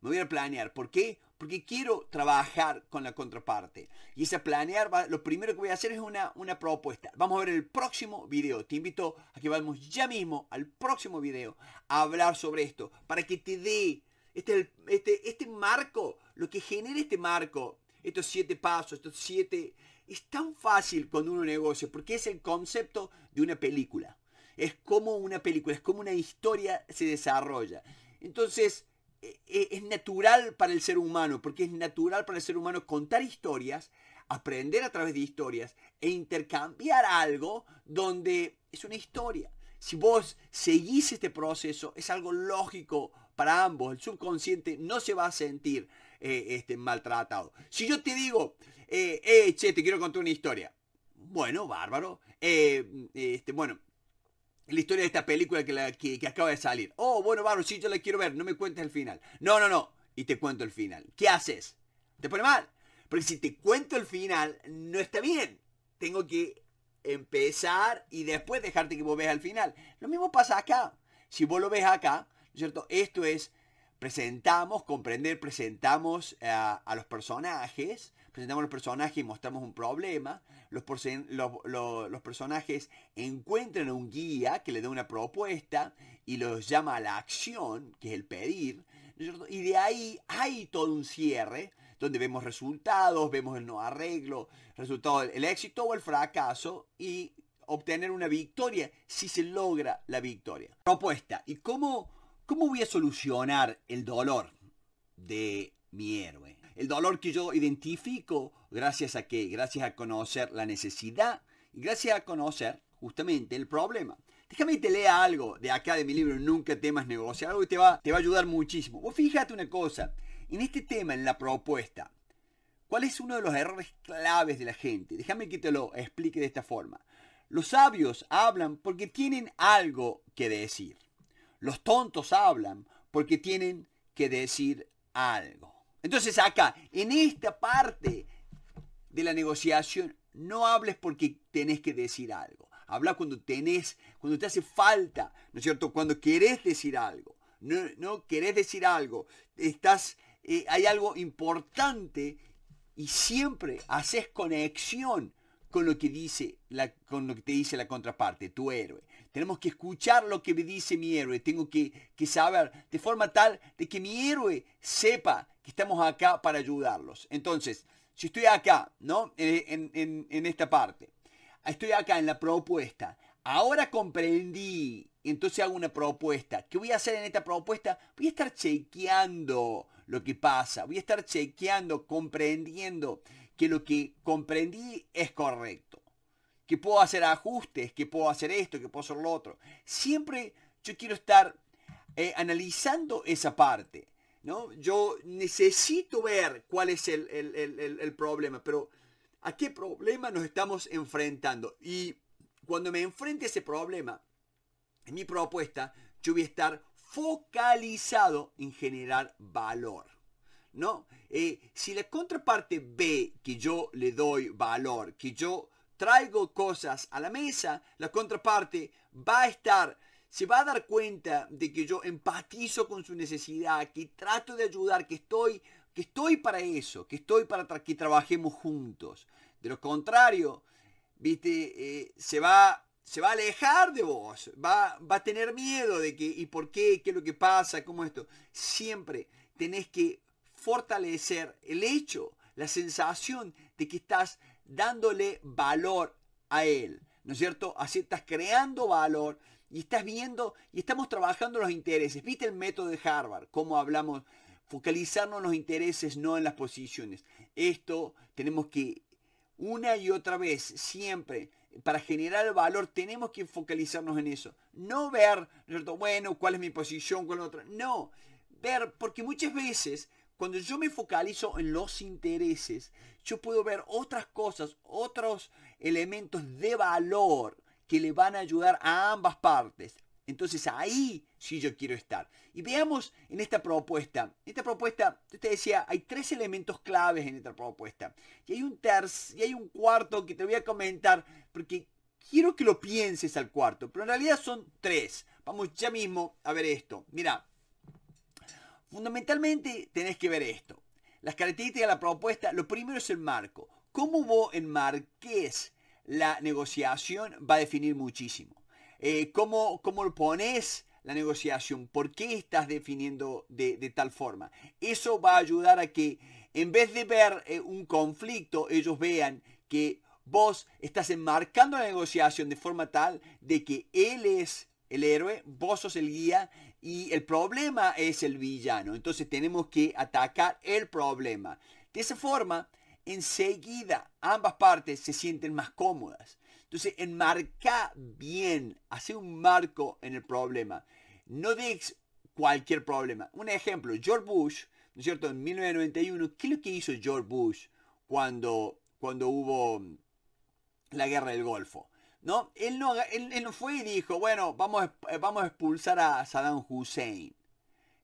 Me voy a, planear. ¿Por qué? Porque quiero trabajar con la contraparte. Y ese planear, lo primero que voy a hacer es una, una propuesta. Vamos a ver el próximo video. Te invito a que vamos ya mismo al próximo video a hablar sobre esto. Para que te dé este, este, este marco, lo que genera este marco estos siete pasos, estos siete... Es tan fácil cuando uno negocia, porque es el concepto de una película. Es como una película, es como una historia se desarrolla. Entonces, e, e, es natural para el ser humano, porque es natural para el ser humano contar historias, aprender a través de historias e intercambiar algo donde es una historia. Si vos seguís este proceso, es algo lógico para ambos. El subconsciente no se va a sentir eh, este, maltratado. Si yo te digo, eh, eh, che, te quiero contar una historia. Bueno, bárbaro. Eh, este, bueno, la historia de esta película que, la, que, acaba de salir. Oh, bueno, bárbaro, si yo la quiero ver, no me cuentes el final. No, no, no. Y te cuento el final. ¿Qué haces? ¿Te pone mal? Porque si te cuento el final, no está bien. Tengo que empezar y después dejarte que vos veas el final. Lo mismo pasa acá. Si vos lo ves acá, ¿cierto? Esto es presentamos, comprender, presentamos a los personajes, presentamos los personajes y mostramos un problema, los, los, personajes encuentran un guía que le da una propuesta y los llama a la acción, que es el pedir, y de ahí hay todo un cierre donde vemos resultados, vemos el no arreglo, resultado, el éxito o el fracaso y obtener una victoria si se logra la victoria. Propuesta. ¿Y cómo ¿Cómo voy a solucionar el dolor de mi héroe? El dolor que yo identifico gracias a qué? gracias a conocer la necesidad y gracias a conocer justamente el problema. Déjame que te lea algo de acá de mi libro Nunca temas negociar, algo que te va, te va a ayudar muchísimo. Vos fíjate una cosa, en este tema, en la propuesta, ¿cuál es uno de los errores claves de la gente? Déjame que te lo explique de esta forma. Los sabios hablan porque tienen algo que decir. Los tontos hablan porque tienen que decir algo. Entonces acá, en esta parte de la negociación, no hables porque tenés que decir algo. Habla cuando tenés, cuando te hace falta, ¿no es cierto? Cuando querés decir algo. No, querés decir algo. Estás, eh, hay algo importante y siempre haces conexión con lo que dice con lo que te dice la contraparte, tu héroe. Tenemos que escuchar lo que me dice mi héroe. Tengo que, saber de forma tal de que mi héroe sepa que estamos acá para ayudarlos. Entonces, si estoy acá, ¿no? En, en esta parte. Estoy acá en la propuesta. Ahora comprendí. Entonces hago una propuesta. ¿Qué voy a hacer en esta propuesta? Voy a estar chequeando lo que pasa. Voy a estar chequeando, comprendiendo que lo que comprendí es correcto que puedo hacer ajustes, que puedo hacer esto, que puedo hacer lo otro. Siempre yo quiero estar eh, analizando esa parte. ¿no? Yo necesito ver cuál es el, problema, pero a qué problema nos estamos enfrentando. Y cuando me enfrente ese problema, en mi propuesta, yo voy a estar focalizado en generar valor. ¿No? Eh, si la contraparte ve que yo le doy valor, que yo traigo cosas a la mesa, la contraparte va a estar, se va a dar cuenta de que yo empatizo con su necesidad, que trato de ayudar, que estoy, que estoy para eso, que estoy para que trabajemos juntos. De lo contrario, viste, eh, se va se va a alejar de vos, va, va a tener miedo de que, ¿y por qué? ¿Qué es lo que pasa? ¿Cómo esto? Siempre tenés que fortalecer el hecho, la sensación de que estás dándole valor a él, ¿no es cierto? Así estás creando valor y estás viendo y estamos trabajando los intereses. ¿Viste el método de Harvard? Cómo hablamos, focalizarnos en los intereses, no en las posiciones. Esto tenemos que una y otra vez, siempre, para generar valor, tenemos que focalizarnos en eso. No ver, ¿no es cierto? Bueno, ¿cuál es mi posición? ¿Cuál es otra? No, ver, porque muchas veces cuando yo me focalizo en los intereses, yo puedo ver otras cosas, otros elementos de valor que le van a ayudar a ambas partes. Entonces ahí sí yo quiero estar. Y veamos en esta propuesta. Esta propuesta, yo te decía, hay tres elementos claves en esta propuesta. Y hay un tercer, y hay un cuarto que te voy a comentar porque quiero que lo pienses al cuarto. Pero en realidad son tres. Vamos ya mismo a ver esto. Mira, Fundamentalmente tenés que ver esto. Las características de la propuesta, lo primero es el marco. Cómo vos enmarques la negociación va a definir muchísimo. Eh, cómo, cómo pones la negociación, por qué estás definiendo de, tal forma. Eso va a ayudar a que en vez de ver eh, un conflicto, ellos vean que vos estás enmarcando la negociación de forma tal de que él es el héroe, vos sos el guía y el problema es el villano. Entonces tenemos que atacar el problema. De esa forma, enseguida ambas partes se sienten más cómodas. Entonces, enmarca bien, hace un marco en el problema. No digas cualquier problema. Un ejemplo, George Bush, ¿no es cierto? En 1991, ¿qué es lo que hizo George Bush cuando, cuando hubo la guerra del Golfo? ¿no? Él no, él, no fue y dijo, bueno, vamos, eh, vamos a expulsar a Saddam Hussein.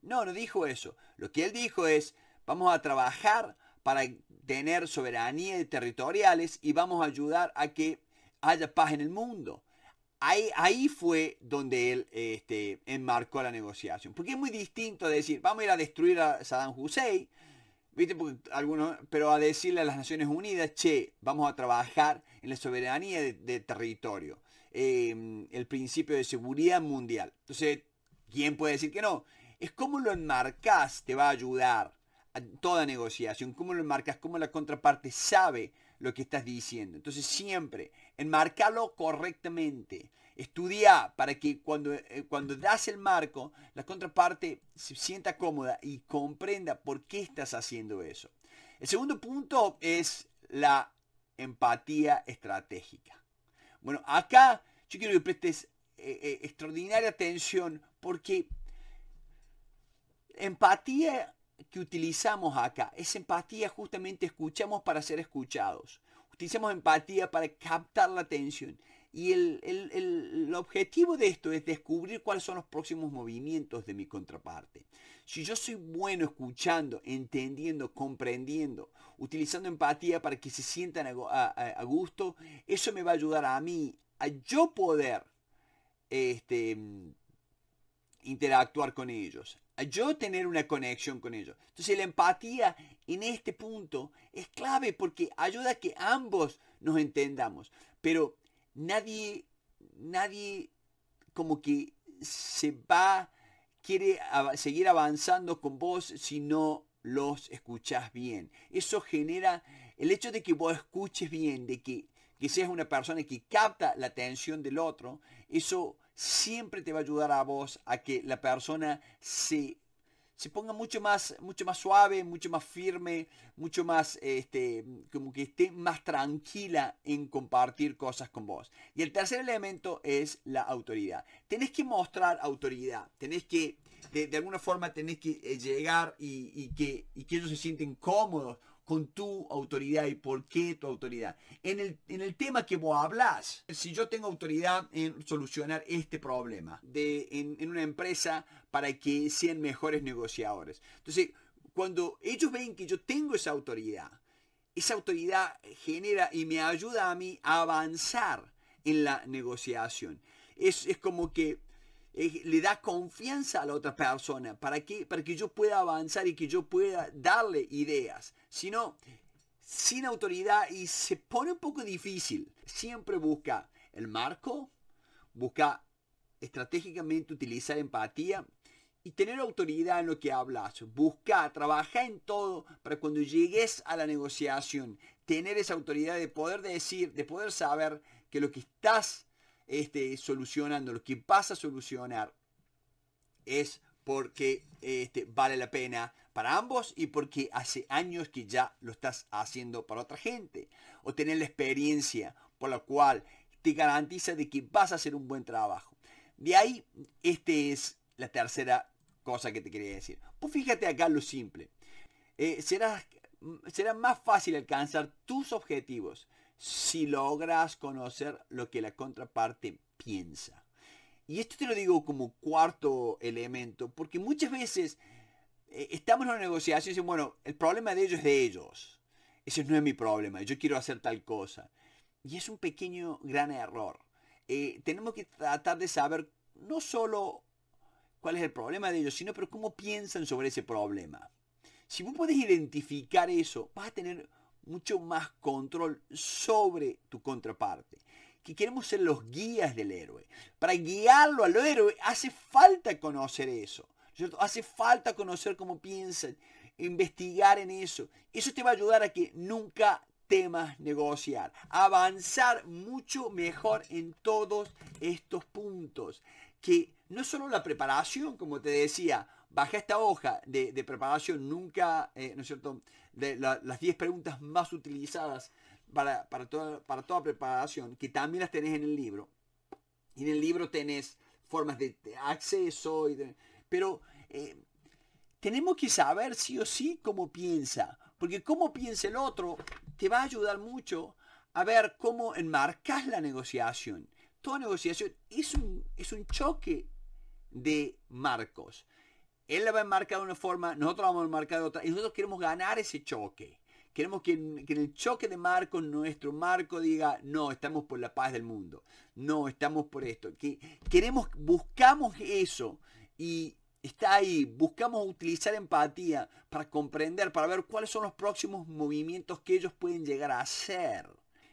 No, no dijo eso. Lo que él dijo es, vamos a trabajar para tener soberanía territoriales y vamos a ayudar a que haya paz en el mundo. Ahí, ahí fue donde él este, enmarcó la negociación. Porque es muy distinto decir, vamos a ir a destruir a Saddam Hussein, algunos, pero a decirle a las Naciones Unidas, che, vamos a trabajar en la soberanía de, territorio, em, el principio de seguridad mundial. Entonces, ¿quién puede decir que no? Es cómo lo enmarcas te va a ayudar a toda negociación, cómo lo enmarcas, cómo la contraparte sabe lo que estás diciendo. Entonces siempre, enmarcalo correctamente. Estudia para que cuando, eh, cuando das el marco, la contraparte se sienta cómoda y comprenda por qué estás haciendo eso. El segundo punto es la empatía estratégica. Bueno, acá yo quiero que prestes eh, eh, extraordinaria atención porque empatía que utilizamos acá es empatía justamente escuchamos para ser escuchados. Utilizamos empatía para captar la atención. Y el objetivo de esto es descubrir cuáles son los próximos movimientos de mi contraparte. Si yo soy bueno escuchando, entendiendo, comprendiendo, utilizando empatía para que se sientan a, gusto, eso me va a ayudar a mí, a yo poder este, interactuar con ellos, a yo tener una conexión con ellos. Entonces la empatía en este punto es clave porque ayuda a que ambos nos entendamos. Pero nadie, nadie como que se va quiere seguir avanzando con vos si no los escuchás bien. Eso genera el hecho de que vos escuches bien, de que, que seas una persona que capta la atención del otro, eso siempre te va a ayudar a vos a que la persona se se ponga mucho más, mucho más suave, mucho más firme, mucho más, este, como que esté más tranquila en compartir cosas con vos. Y el tercer elemento es la autoridad. Tenés que mostrar autoridad, tenés que, de, alguna forma, tenés que eh, llegar que, y que ellos se sienten cómodos con tu autoridad y por qué tu autoridad. En el, en el tema que vos hablas, si yo tengo autoridad en solucionar este problema de, en, una empresa para que sean mejores negociadores. Entonces, cuando ellos ven que yo tengo esa autoridad, esa autoridad genera y me ayuda a mí a avanzar en la negociación. Es, es como que le da confianza a la otra persona para que, para que yo pueda avanzar y que yo pueda darle ideas. Si no, sin autoridad y se pone un poco difícil. Siempre busca el marco, busca estratégicamente utilizar empatía y tener autoridad en lo que hablas. Busca, trabaja en todo para cuando llegues a la negociación, tener esa autoridad de poder decir, de poder saber que lo que estás este, solucionando, lo que vas a solucionar es porque este, vale la pena para ambos y porque hace años que ya lo estás haciendo para otra gente. O tener la experiencia por la cual te garantiza de que vas a hacer un buen trabajo. De ahí, esta es la tercera cosa que te quería decir. Pues fíjate acá lo simple. Eh, será, será más fácil alcanzar tus objetivos si logras conocer lo que la contraparte piensa. Y esto te lo digo como cuarto elemento, porque muchas veces eh, estamos en una negociación y dicen, bueno, el problema de ellos es de ellos. Ese no es mi problema, yo quiero hacer tal cosa. Y es un pequeño gran error. Eh, tenemos que tratar de saber no solo cuál es el problema de ellos, sino pero cómo piensan sobre ese problema. Si vos podés identificar eso, vas a tener mucho más control sobre tu contraparte. Que queremos ser los guías del héroe. Para guiarlo al héroe hace falta conocer eso. Hace falta conocer cómo piensan, investigar en eso. Eso te va a ayudar a que nunca temas negociar, avanzar mucho mejor en todos estos puntos. Que no solo la preparación, como te decía, Baja esta hoja de, preparación nunca, eh, ¿no es cierto?, de las 10 preguntas más utilizadas para, para, toda, preparación, que también las tenés en el libro. Y en el libro tenés formas de, acceso, pero eh, tenemos que saber sí o sí cómo piensa, porque cómo piensa el otro te va a ayudar mucho a ver cómo enmarcas la negociación. Toda negociación es un, es un choque de marcos. Él la va a enmarcar de una forma, nosotros la vamos a enmarcar de otra. Y nosotros queremos ganar ese choque. Queremos que en, el choque de marco, nuestro marco diga, no, estamos por la paz del mundo. No, estamos por esto. Que, queremos, buscamos eso. Y está ahí. Buscamos utilizar empatía para comprender, para ver cuáles son los próximos movimientos que ellos pueden llegar a hacer.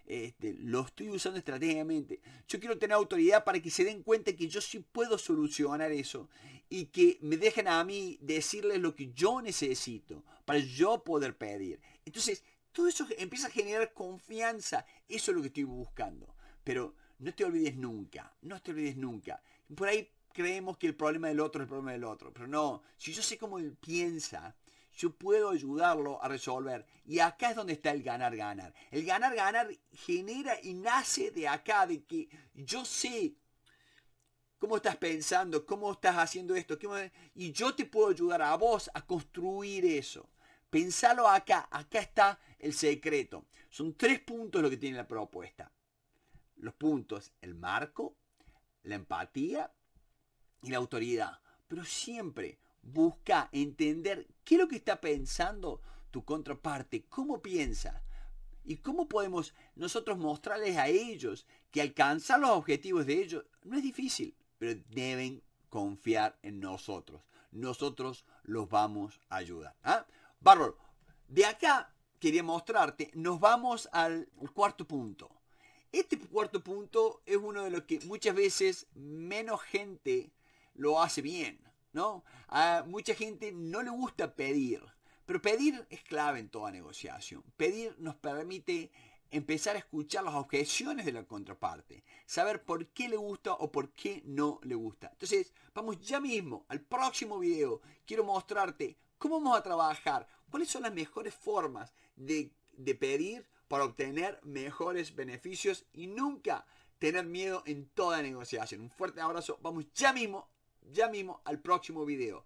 Este, lo estoy usando estratégicamente. Yo quiero tener autoridad para que se den cuenta que yo sí puedo solucionar eso y que me dejen a mí decirles lo que yo necesito para yo poder pedir. Entonces, todo eso empieza a generar confianza. Eso es lo que estoy buscando. Pero no te olvides nunca, no te olvides nunca. Por ahí creemos que el problema del otro es el problema del otro, pero no, si yo sé cómo él piensa, yo puedo ayudarlo a resolver. Y acá es donde está el ganar-ganar. El ganar-ganar genera y nace de acá, de que yo sé cómo estás pensando, cómo estás haciendo esto, y yo te puedo ayudar a vos a construir eso. Pensalo acá, acá está el secreto. Son tres puntos lo que tiene la propuesta. Los puntos, el marco, la empatía y la autoridad. Pero siempre Busca entender qué es lo que está pensando tu contraparte, cómo piensa y cómo podemos nosotros mostrarles a ellos que alcanzar los objetivos de ellos no es difícil, pero deben confiar en nosotros. Nosotros los vamos a ayudar. ¿ah? Bárbaro, de acá quería mostrarte, nos vamos al cuarto punto. Este cuarto punto es uno de los que muchas veces menos gente lo hace bien. A mucha gente no le gusta pedir, pero pedir es clave en toda negociación. Pedir nos permite empezar a escuchar las objeciones de la contraparte, saber por qué le gusta o por qué no le gusta. Entonces, vamos ya mismo al próximo video. Quiero mostrarte cómo vamos a trabajar, cuáles son las mejores formas de, de pedir para obtener mejores beneficios y nunca tener miedo en toda negociación. Un fuerte abrazo. Vamos ya mismo ya mismo al próximo video.